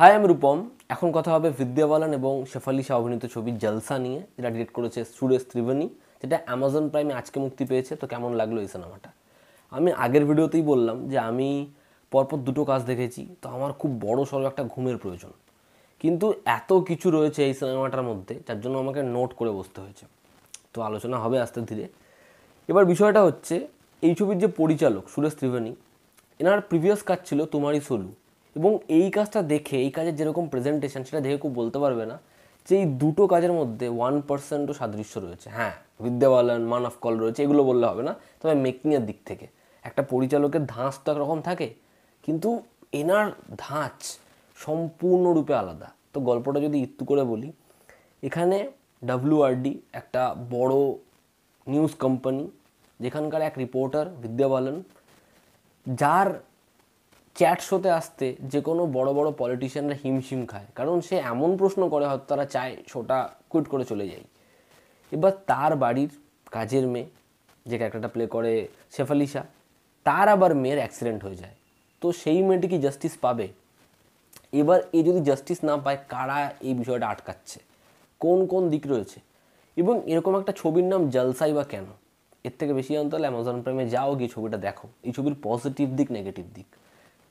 High আমি রূপম এখন কথা হবে বিদ্যা বালান এবং শেফালি শাহ অভিনীত ছবি জলসা নিয়ে যেটা ডিরেক্ট করেছে সুরেশ ত্রিবেণী যেটা অ্যামাজন প্রাইমে আজকে মুক্তি পেয়েছে তো কেমন লাগলো এই সিনেমাটা আমি আগের ভিডিওতেই বললাম যে আমি পরপর দুটো কাজ দেখেছি তো আমার খুব বড় সড়ো একটা ঘুমের প্রয়োজন কিন্তু এত কিছু রয়েছে এই সিনেমাটার মধ্যে যার জন্য আমাকে নোট করে বসতে হয়েছে তো আলোচনা হবে আস্তে ধীরে এবার বিষয়টা হচ্ছে এই ছবির যে পরিচালক সুরেশ ত্রিবেণী এনার প্রিভিয়াস কাজ ছিল তোমারই সলু এবং এই কাজটা দেখে এই কাজের যেরকম প্রেজেন্টেশন সেটা দেখে কেউ বলতে পারবে না যে এই দুটো কাজের মধ্যে ওয়ান পার্সেন্টও সাদৃশ্য রয়েছে হ্যাঁ বিদ্যাবালন মান অফ কল রয়েছে এগুলো বললে হবে না তবে মেকিংয়ের দিক থেকে একটা পরিচালকের ধাঁচ তো একরকম থাকে কিন্তু এনার ধাঁচ সম্পূর্ণরূপে আলাদা তো গল্পটা যদি ইত্যু করে বলি এখানে ডাব্লিউআরডি একটা বড় নিউজ কোম্পানি যেখানকার এক রিপোর্টার বিদ্যাবালন যার চ্যাট শোতে আসতে যে কোনো বড় বড় পলিটিশিয়ানরা হিমশিম খায় কারণ সে এমন প্রশ্ন করে হয়তো তারা চায় শোটা কুইট করে চলে যায় এবার তার বাড়ির কাজের মেয়ে যে ক্যারেক্টারটা প্লে করে শেফালিশা তার আবার মেয়ের অ্যাক্সিডেন্ট হয়ে যায় তো সেই মেয়েটি কি জাস্টিস পাবে এবার এ যদি জাস্টিস না পায় কারা এই বিষয়টা আটকাচ্ছে কোন কোন দিক রয়েছে এবং এরকম একটা ছবির নাম জলসাই বা কেন এর থেকে বেশি অন্তত অ্যামাজন প্রাইমে যাও গিয়ে ছবিটা দেখো এই ছবির পজিটিভ দিক নেগেটিভ দিক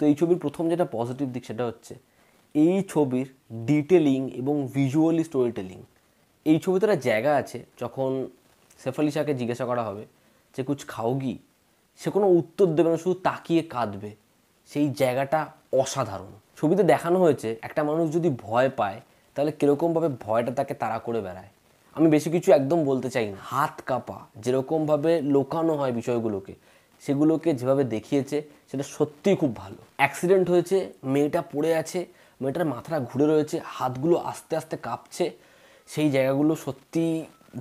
তো এই ছবির প্রথম যেটা পজিটিভ দিক সেটা হচ্ছে এই ছবির ডিটেলিং এবং ভিজুয়ালি স্টোরি টেলিং এই ছবিতে একটা জায়গা আছে যখন সেফ আলি শাহকে জিজ্ঞাসা করা হবে যে কুচ খাওগি সে কোনো উত্তর দেবে না শুধু তাকিয়ে কাঁদবে সেই জায়গাটা অসাধারণ ছবিতে দেখানো হয়েছে একটা মানুষ যদি ভয় পায় তাহলে কীরকমভাবে ভয়টা তাকে তাড়া করে বেড়ায় আমি বেশি কিছু একদম বলতে চাই না হাত কাঁপা যেরকমভাবে লোকানো হয় বিষয়গুলোকে সেগুলোকে যেভাবে দেখিয়েছে সেটা সত্যিই খুব ভালো অ্যাক্সিডেন্ট হয়েছে মেয়েটা পড়ে আছে মেয়েটার মাথাটা ঘুরে রয়েছে হাতগুলো আস্তে আস্তে কাঁপছে সেই জায়গাগুলো সত্যি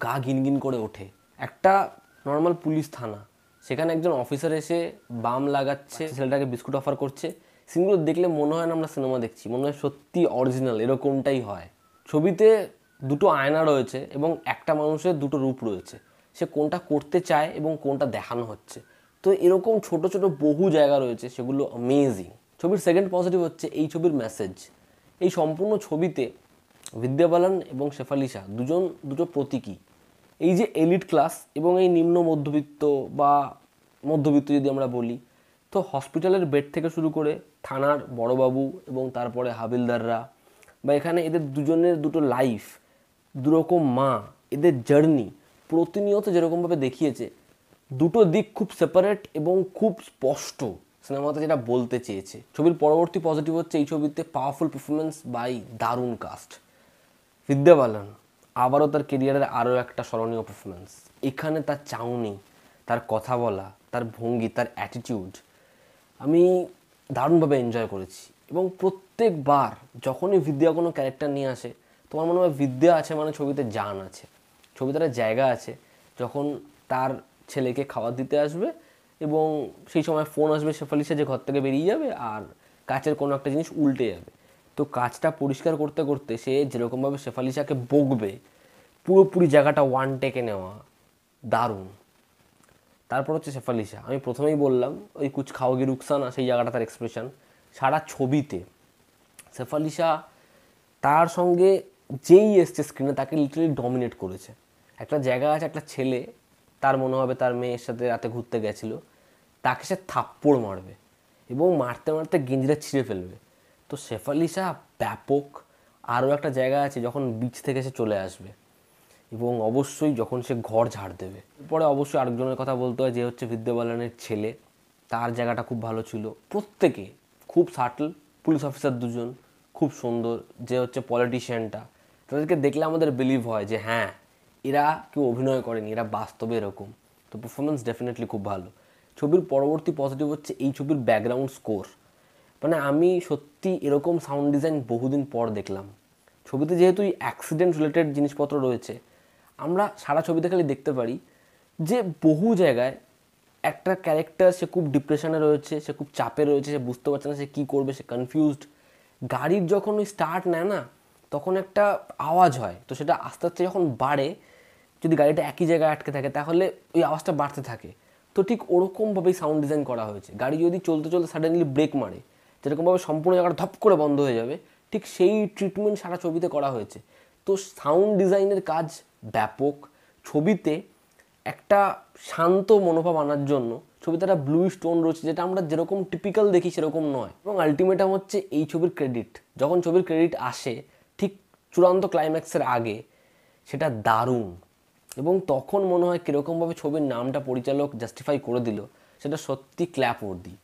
গা গিনগিন করে ওঠে একটা নর্মাল পুলিশ থানা সেখানে একজন অফিসার এসে বাম লাগাচ্ছে আচ্ছা। ছেলেটাকে বিস্কুট অফার করছে সিনগুলো দেখলে মনে হয় না আমরা সিনেমা দেখছি মনে হয় সত্যি অরিজিনাল এরকমটাই হয় ছবিতে দুটো আয়না রয়েছে এবং একটা মানুষের দুটো রূপ রয়েছে সে কোনটা করতে চায় এবং কোনটা দেখানো হচ্ছে তো এরকম ছোট ছোট বহু জায়গা রয়েছে সেগুলো অ্যামেজিং ছবির সেকেন্ড পজিটিভ হচ্ছে এই ছবির মেসেজ এই সম্পূর্ণ ছবিতে বিদ্যা বালান এবং শেফালি শাহ দুজন দুটো প্রতীকী এই যে এলিট ক্লাস এবং এই নিম্ন মধ্যবিত্ত বা মধ্যবিত্ত যদি আমরা বলি তো হসপিটালের বেড থেকে শুরু করে থানার বড়বাবু এবং তারপরে হাবিলদাররা বা এখানে এদের দুজনের দুটো লাইফ দুরকম মা এদের জার্নি প্রতিনিয়ত যেরকমভাবে দেখিয়েছে দুটো দিক খুব সেপারেট এবং খুব স্পষ্ট সিনেমাতে যেটা বলতে চেয়েছে ছবির পরবর্তী পজিটিভ হচ্ছে এই ছবিতে পাওয়ারফুল পারফরমেন্স বাই দারুণ কাস্ট বিদ্যা বালান আবারও তার কেরিয়ারের আরও একটা স্মরণীয় পারফরমেন্স এখানে তার চাউনি তার কথা বলা তার ভঙ্গি তার অ্যাটিটিউড আমি দারুণভাবে এনজয় করেছি এবং প্রত্যেকবার যখনই বিদ্যা কোনো ক্যারেক্টার নিয়ে আসে তোমার মনে হয় বিদ্যা আছে মানে ছবিতে জান আছে ছবিতে একটা জায়গা আছে যখন তার ছেলেকে খাবার দিতে আসবে এবং সেই সময় ফোন আসবে শেফালি যে ঘর থেকে বেরিয়ে যাবে আর কাচের কোনো একটা জিনিস উল্টে যাবে তো কাজটা পরিষ্কার করতে করতে সে যেরকমভাবে শাহকে বকবে পুরোপুরি জায়গাটা ওয়ান টেকে নেওয়া দারুণ তারপর হচ্ছে শাহ আমি প্রথমেই বললাম ওই কুচ খাওয়াগি রুকসানা সেই জায়গাটা তার এক্সপ্রেশন সারা ছবিতে শাহ তার সঙ্গে যেই এসছে স্ক্রিনে তাকে লিটারালি ডমিনেট করেছে একটা জায়গা আছে একটা ছেলে তার মনে হবে তার মেয়ের সাথে রাতে ঘুরতে গেছিলো তাকে সে থাপ্পড় মারবে এবং মারতে মারতে গেঞ্জিটা ছিঁড়ে ফেলবে তো শেফালি শাহ ব্যাপক আরও একটা জায়গা আছে যখন বিচ থেকে সে চলে আসবে এবং অবশ্যই যখন সে ঘর ঝাড় দেবে পরে অবশ্যই আরেকজনের কথা বলতে হয় যে হচ্ছে বিদ্যাবালনের ছেলে তার জায়গাটা খুব ভালো ছিল প্রত্যেকে খুব সাটল পুলিশ অফিসার দুজন খুব সুন্দর যে হচ্ছে পলিটিশিয়ানটা তাদেরকে দেখলে আমাদের বিলিভ হয় যে হ্যাঁ এরা কেউ অভিনয় করেনি এরা বাস্তবে এরকম তো পারফরমেন্স ডেফিনেটলি খুব ভালো ছবির পরবর্তী পজিটিভ হচ্ছে এই ছবির ব্যাকগ্রাউন্ড স্কোর মানে আমি সত্যি এরকম সাউন্ড ডিজাইন বহুদিন পর দেখলাম ছবিতে যেহেতু অ্যাক্সিডেন্ট রিলেটেড জিনিসপত্র রয়েছে আমরা সারা ছবিতে খালি দেখতে পারি যে বহু জায়গায় একটা ক্যারেক্টার সে খুব ডিপ্রেশনে রয়েছে সে খুব চাপে রয়েছে সে বুঝতে পারছে না সে কী করবে সে কনফিউজড গাড়ির যখন ওই স্টার্ট নেয় না তখন একটা আওয়াজ হয় তো সেটা আস্তে আস্তে যখন বাড়ে যদি গাড়িটা একই জায়গায় আটকে থাকে তাহলে ওই আওয়াজটা বাড়তে থাকে তো ঠিক ওরকমভাবেই সাউন্ড ডিজাইন করা হয়েছে গাড়ি যদি চলতে চলতে সাডেনলি ব্রেক মারে যেরকমভাবে সম্পূর্ণ জায়গাটা ধপ করে বন্ধ হয়ে যাবে ঠিক সেই ট্রিটমেন্ট সারা ছবিতে করা হয়েছে তো সাউন্ড ডিজাইনের কাজ ব্যাপক ছবিতে একটা শান্ত মনোভাব আনার জন্য ছবিতে একটা ব্লু স্টোন রয়েছে যেটা আমরা যেরকম টিপিক্যাল দেখি সেরকম নয় এবং আলটিমেটাম হচ্ছে এই ছবির ক্রেডিট যখন ছবির ক্রেডিট আসে চূড়ান্ত ক্লাইম্যাক্সের আগে সেটা দারুণ এবং তখন মনে হয় কীরকমভাবে ছবির নামটা পরিচালক জাস্টিফাই করে দিল সেটা সত্যি ওর্দি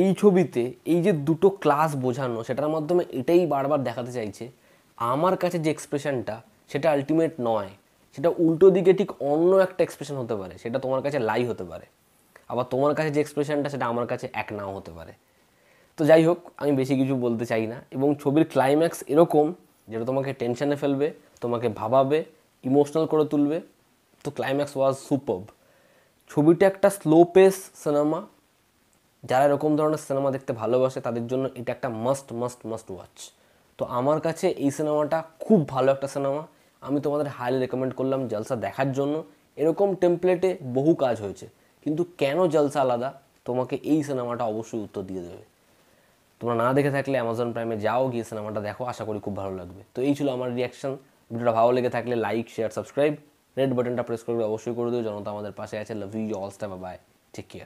এই ছবিতে এই যে দুটো ক্লাস বোঝানো সেটার মাধ্যমে এটাই বারবার দেখাতে চাইছে আমার কাছে যে এক্সপ্রেশনটা সেটা আলটিমেট নয় সেটা উল্টো দিকে ঠিক অন্য একটা এক্সপ্রেশন হতে পারে সেটা তোমার কাছে লাই হতে পারে আবার তোমার কাছে যে এক্সপ্রেশনটা সেটা আমার কাছে এক নাও হতে পারে তো যাই হোক আমি বেশি কিছু বলতে চাই না এবং ছবির ক্লাইম্যাক্স এরকম যেটা তোমাকে টেনশানে ফেলবে তোমাকে ভাবাবে ইমোশনাল করে তুলবে তো ক্লাইম্যাক্স ওয়াজ সুপার্ব ছবিটা একটা স্লো পেস সিনেমা যারা এরকম ধরনের সিনেমা দেখতে ভালোবাসে তাদের জন্য এটা একটা মাস্ট মাস্ট মাস্ট ওয়াচ তো আমার কাছে এই সিনেমাটা খুব ভালো একটা সিনেমা আমি তোমাদের হাইলি রেকমেন্ড করলাম জলসা দেখার জন্য এরকম টেমপ্লেটে বহু কাজ হয়েছে কিন্তু কেন জলসা আলাদা তোমাকে এই সিনেমাটা অবশ্যই উত্তর দিয়ে দেবে তোমরা না দেখে থাকলে অ্যামাজন প্রাইমে যাও গিয়ে সিনেমাটা দেখো আশা করি খুব ভালো লাগবে তো এই ছিল আমার রিয়াকশন ভিডিওটা ভালো লেগে থাকলে লাইক শেয়ার সাবস্ক্রাইব রেড বাটনটা প্রেস করবে অবশ্যই করে দিও জনতা আমাদের পাশে আছে লাভ ইউ অল বা বাই টেক কেয়ার